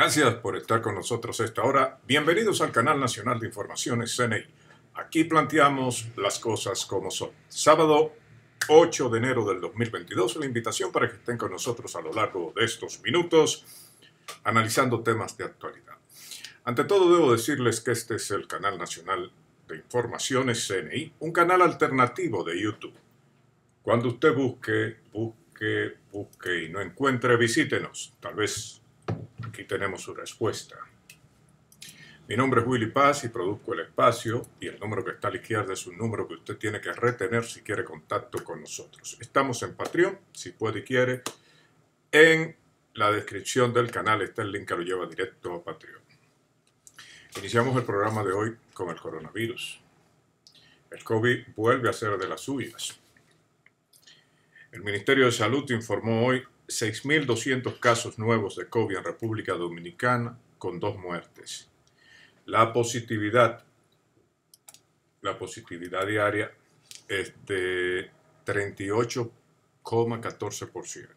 Gracias por estar con nosotros esta hora. Bienvenidos al Canal Nacional de Informaciones CNI. Aquí planteamos las cosas como son. Sábado 8 de enero del 2022, la invitación para que estén con nosotros a lo largo de estos minutos analizando temas de actualidad. Ante todo, debo decirles que este es el Canal Nacional de Informaciones CNI, un canal alternativo de YouTube. Cuando usted busque, busque, busque y no encuentre, visítenos. Tal vez Aquí tenemos su respuesta. Mi nombre es Willy Paz y produzco el espacio y el número que está a la izquierda es un número que usted tiene que retener si quiere contacto con nosotros. Estamos en Patreon, si puede y quiere. En la descripción del canal está el link que lo lleva directo a Patreon. Iniciamos el programa de hoy con el coronavirus. El COVID vuelve a ser de las suyas. El Ministerio de Salud informó hoy 6.200 casos nuevos de COVID en República Dominicana con dos muertes. La positividad, la positividad diaria es de 38,14%.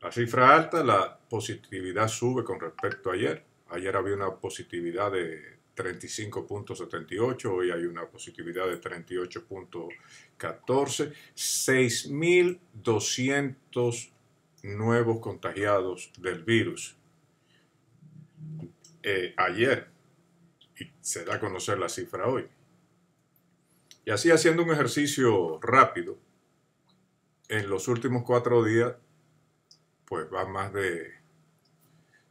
La cifra alta, la positividad sube con respecto a ayer. Ayer había una positividad de 35.78, hoy hay una positividad de 38.14, 6.200 nuevos contagiados del virus. Eh, ayer, y se da a conocer la cifra hoy. Y así haciendo un ejercicio rápido, en los últimos cuatro días, pues va más de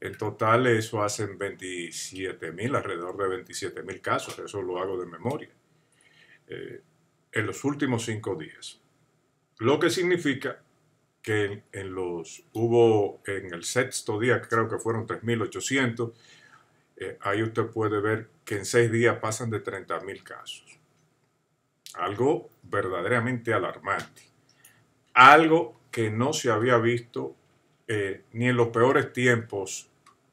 En total eso hacen 27 mil, alrededor de 27 mil casos, eso lo hago de memoria, eh, en los últimos cinco días. Lo que significa que en, los, hubo en el sexto día, creo que fueron 3.800, eh, ahí usted puede ver que en seis días pasan de mil casos. Algo verdaderamente alarmante. Algo que no se había visto eh, ni en los peores tiempos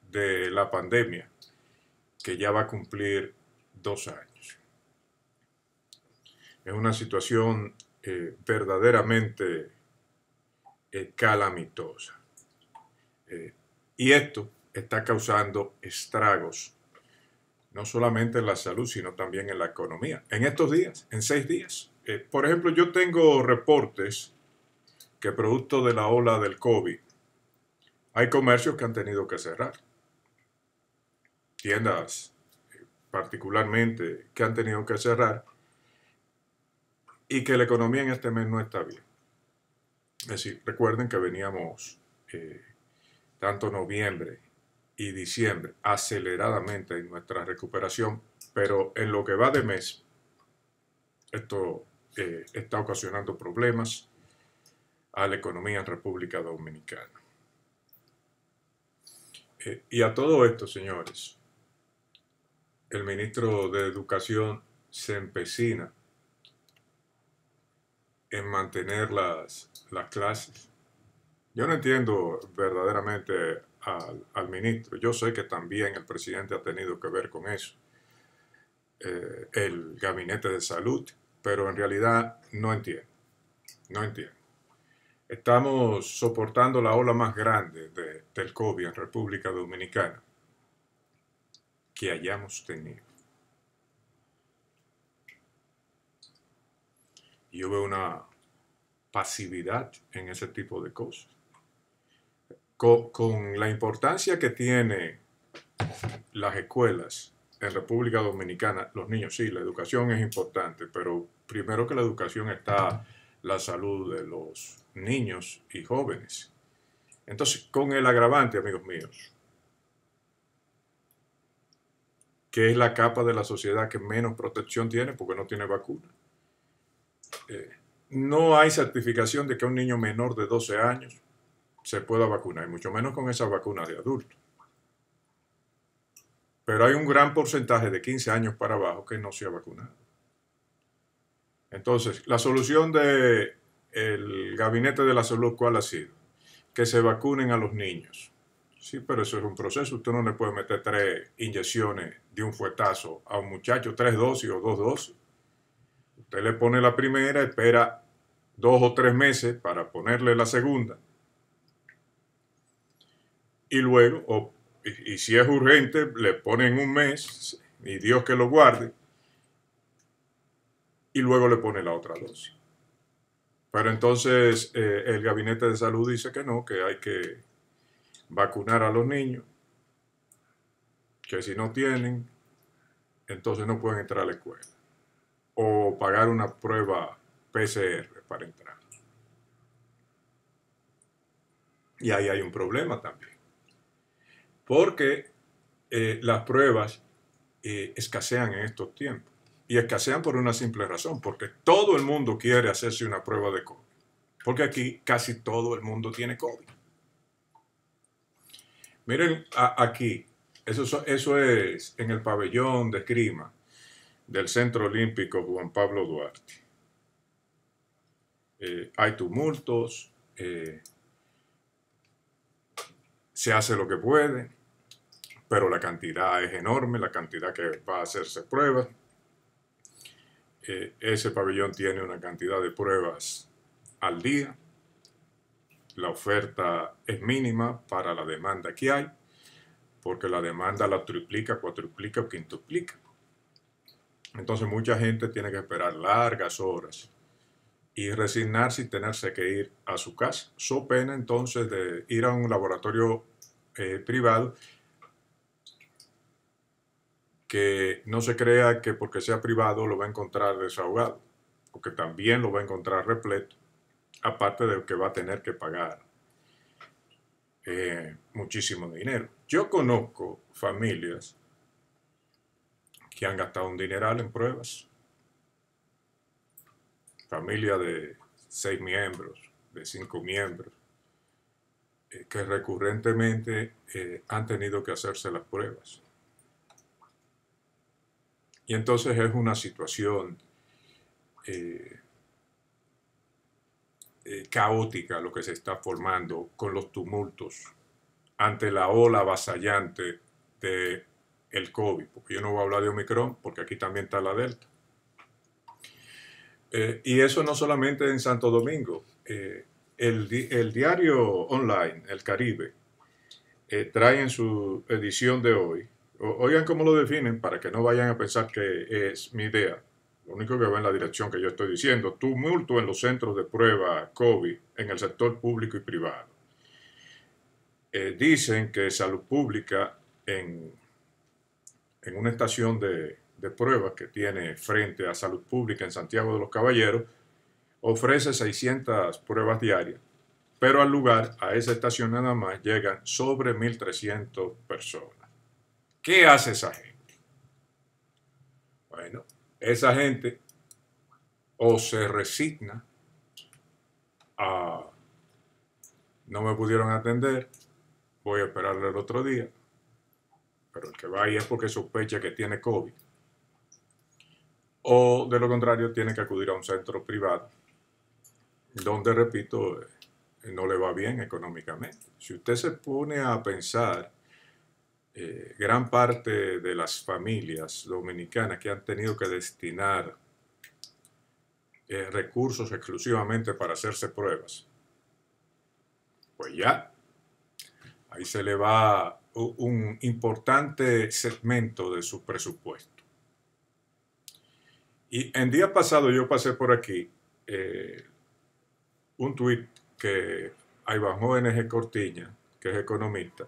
de la pandemia, que ya va a cumplir dos años. Es una situación eh, verdaderamente eh, calamitosa. y esto está causando estragos, no solamente en la salud, sino también en la economía. En estos días, en seis días. por ejemplo, yo tengo reportes que producto de la ola del COVID, hay comercios que han tenido que cerrar. Tiendas particularmente que han tenido que cerrar y que la economía en este mes no está bien. Es decir, recuerden que veníamos eh, tanto noviembre y diciembre aceleradamente en nuestra recuperación, pero en lo que va de mes, esto eh, está ocasionando problemas a la economía en República Dominicana. Eh, y a todo esto, señores, el ministro de Educación se empecina en mantener las, clases. Yo no entiendo verdaderamente al, ministro. Yo sé que también el presidente ha tenido que ver con eso, eh, el gabinete de salud, pero en realidad no entiendo. No entiendo estamos soportando la ola más grande de, del COVID en República Dominicana que hayamos tenido. Yo veo una pasividad en ese tipo de cosas. Con, la importancia que tiene las escuelas en República Dominicana, los niños sí, la educación es importante, pero primero que la educación está la salud de los niños y jóvenes. Entonces, con el agravante, amigos míos, que es la capa de la sociedad que menos protección tiene porque no tiene vacuna. Eh, no hay certificación de que un niño menor de 12 años se pueda vacunar, y mucho menos con esa vacuna de adulto. Pero hay un gran porcentaje de 15 años para abajo que no se ha vacunado. Entonces, la solución del gabinete de la salud, ¿cuál ha sido? Que se vacunen a los niños. Sí, pero eso es un proceso. Usted no le puede meter tres inyecciones de un fuetazo a un muchacho, tres dosis o dos dosis. Usted le pone la primera, espera dos o tres meses para ponerle la segunda. Y luego, y si es urgente, le ponen un mes y Dios que lo guarde y luego le pone la otra dosis. Pero entonces eh, el gabinete de salud dice que no, que hay que vacunar a los niños, que si no tienen, entonces no pueden entrar a la escuela. O pagar una prueba PCR para entrar. Y ahí hay un problema también. Porque eh, las pruebas eh, escasean en estos tiempos y escasean por una simple razón, porque todo el mundo quiere hacerse una prueba de COVID. Porque aquí casi todo el mundo tiene COVID. Miren aquí, eso, eso es en el pabellón de esgrima del Centro Olímpico Juan Pablo Duarte. Eh, hay tumultos, eh, se hace lo que puede, pero la cantidad es enorme, la cantidad que va a hacerse pruebas, eh, ese pabellón tiene una cantidad de pruebas al día, la oferta es mínima para la demanda que hay, porque la demanda la triplica, cuatriplica o quintuplica. Entonces mucha gente tiene que esperar largas horas y resignarse y tenerse que ir a su casa, so pena entonces de ir a un laboratorio eh, privado que no se crea que porque sea privado lo va a encontrar desahogado, porque también lo va a encontrar repleto, aparte de que va a tener que pagar eh, muchísimo dinero. Yo conozco familias que han gastado un dineral en pruebas, familia de seis miembros, de cinco miembros, eh, que recurrentemente eh, han tenido que hacerse las pruebas y entonces es una situación eh, eh, caótica lo que se está formando con los tumultos ante la ola avasallante de COVID, porque yo no voy a hablar de Omicron, porque aquí también está la Delta. Eh, y eso no solamente en Santo Domingo. el, diario online, El Caribe, trae en su edición de hoy Oigan cómo lo definen para que no vayan a pensar que es mi idea. Lo único que va en la dirección que yo estoy diciendo. Tumulto en los centros de prueba COVID en el sector público y privado. Eh, dicen que salud pública en, en una estación de, de pruebas que tiene frente a salud pública en Santiago de los Caballeros ofrece 600 pruebas diarias, pero al lugar, a esa estación nada más, llegan sobre 1.300 personas. ¿Qué hace esa gente? Bueno, esa gente o se resigna a no me pudieron atender, voy a esperarle el otro día, pero el que va ahí es porque sospecha que tiene COVID. O de lo contrario, tiene que acudir a un centro privado, donde, repito, eh, no le va bien económicamente. Si usted se pone a pensar eh, gran parte de las familias dominicanas que han tenido que destinar eh, recursos exclusivamente para hacerse pruebas, pues ya, ahí se le va un importante segmento de su presupuesto. Y en día pasado yo pasé por aquí eh, un tuit que Iván Jóvenes Cortiña, que es economista,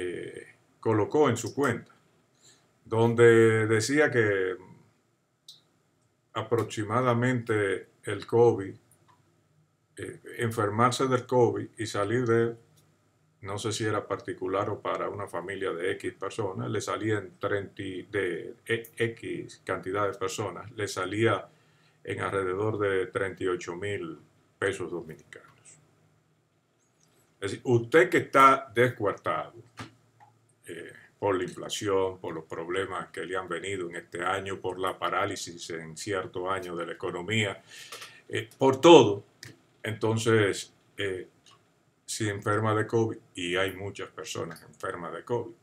eh, colocó en su cuenta, donde decía que aproximadamente el COVID, eh, enfermarse del COVID y salir de no sé si era particular o para una familia de X personas, le en 30 de e, X cantidad de personas, le salía en alrededor de 38 mil pesos dominicanos. Es decir, usted que está descuartado eh, por la inflación, por los problemas que le han venido en este año, por la parálisis en cierto año de la economía, eh, por todo, entonces, eh, si enferma de COVID, y hay muchas personas enfermas de COVID,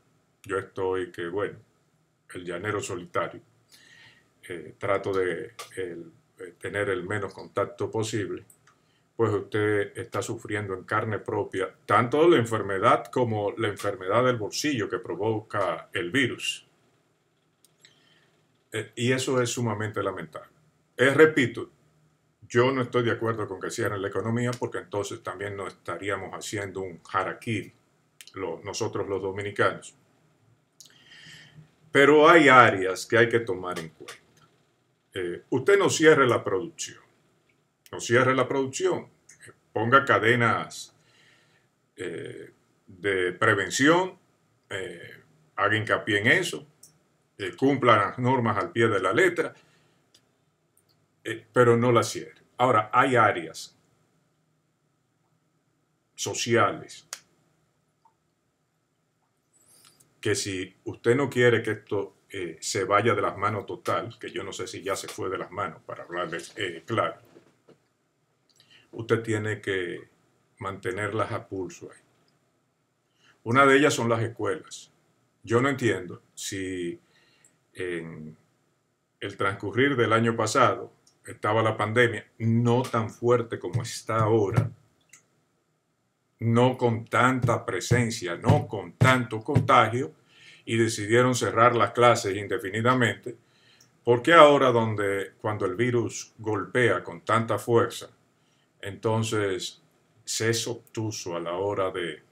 yo estoy que, bueno, el llanero solitario, trato de tener el menos contacto posible pues usted está sufriendo en carne propia tanto la enfermedad como la enfermedad del bolsillo que provoca el virus. Eh, y eso es sumamente lamentable. Eh, repito, yo no estoy de acuerdo con que cierren la economía porque entonces también no estaríamos haciendo un jaraquil, nosotros los dominicanos. Pero hay áreas que hay que tomar en cuenta. Eh, usted no cierre la producción no cierre la producción, ponga cadenas eh, de prevención, eh, haga hincapié en eso, eh, cumpla las normas al pie de la letra, pero no la cierre. Ahora, hay áreas sociales que si usted no quiere que esto se vaya de las manos total, que yo no sé si ya se fue de las manos, para hablarles claro, usted tiene que mantenerlas a pulso ahí. Una de ellas son las escuelas. Yo no entiendo si en el transcurrir del año pasado estaba la pandemia, no tan fuerte como está ahora, no con tanta presencia, no con tanto contagio, y decidieron cerrar las clases indefinidamente, porque ahora donde, cuando el virus golpea con tanta fuerza entonces, se es obtuso a la hora de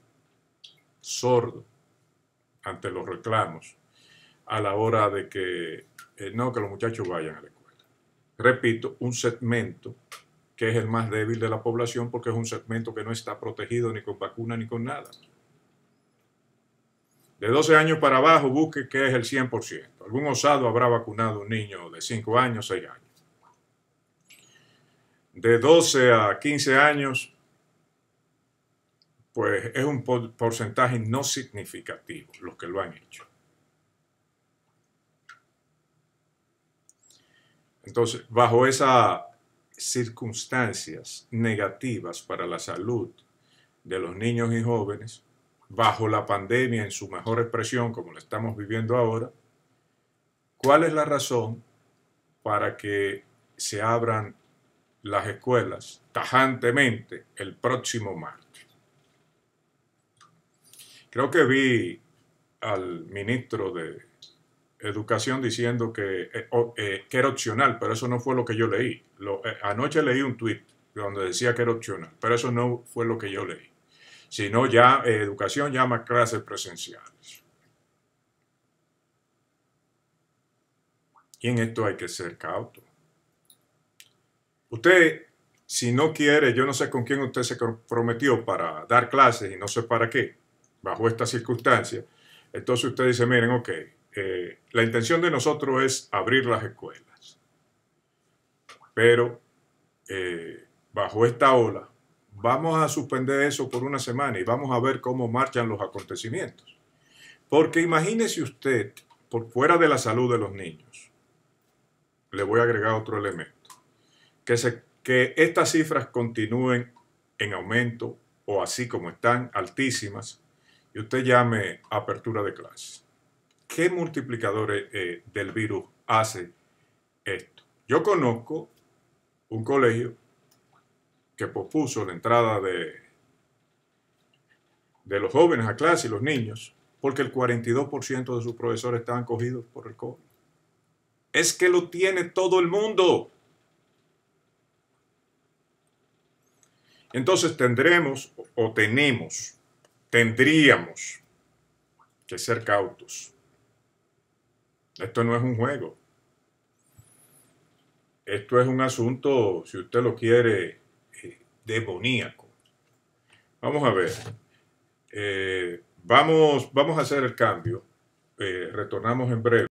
sordo ante los reclamos, a la hora de que eh, no, que los muchachos vayan a la escuela. Repito, un segmento que es el más débil de la población porque es un segmento que no está protegido ni con vacuna ni con nada. De 12 años para abajo, busque que es el 100%. Algún osado habrá vacunado a un niño de 5 años, 6 años de 12 a 15 años, pues es un porcentaje no significativo los que lo han hecho. Entonces, bajo esas circunstancias negativas para la salud de los niños y jóvenes, bajo la pandemia en su mejor expresión, como la estamos viviendo ahora, ¿cuál es la razón para que se abran las escuelas tajantemente el próximo martes. Creo que vi al ministro de Educación diciendo que, eh, eh, era opcional, pero eso no fue lo que yo leí. Eh, anoche leí un tuit donde decía que era opcional, pero eso no fue lo que yo leí. Sino ya educación llama clases presenciales. Y en esto hay que ser cautos. Usted, si no quiere, yo no sé con quién usted se comprometió para dar clases y no sé para qué, bajo esta circunstancia. entonces usted dice, miren, ok, eh, la intención de nosotros es abrir las escuelas, pero eh, bajo esta ola vamos a suspender eso por una semana y vamos a ver cómo marchan los acontecimientos. Porque imagínese usted, por fuera de la salud de los niños, le voy a agregar otro elemento que, que estas cifras continúen en aumento o así como están, altísimas, y usted llame apertura de clases. ¿Qué multiplicadores eh, del virus hace esto? Yo conozco un colegio que pospuso la entrada de, de los jóvenes a clase y los niños porque el 42% de sus profesores estaban cogidos por el COVID. Es que lo tiene todo el mundo. Entonces tendremos o tenemos, tendríamos que ser cautos. Esto no es un juego. Esto es un asunto, si usted lo quiere, eh, demoníaco. Vamos a ver. Eh, vamos, vamos a hacer el cambio. Eh, retornamos en breve.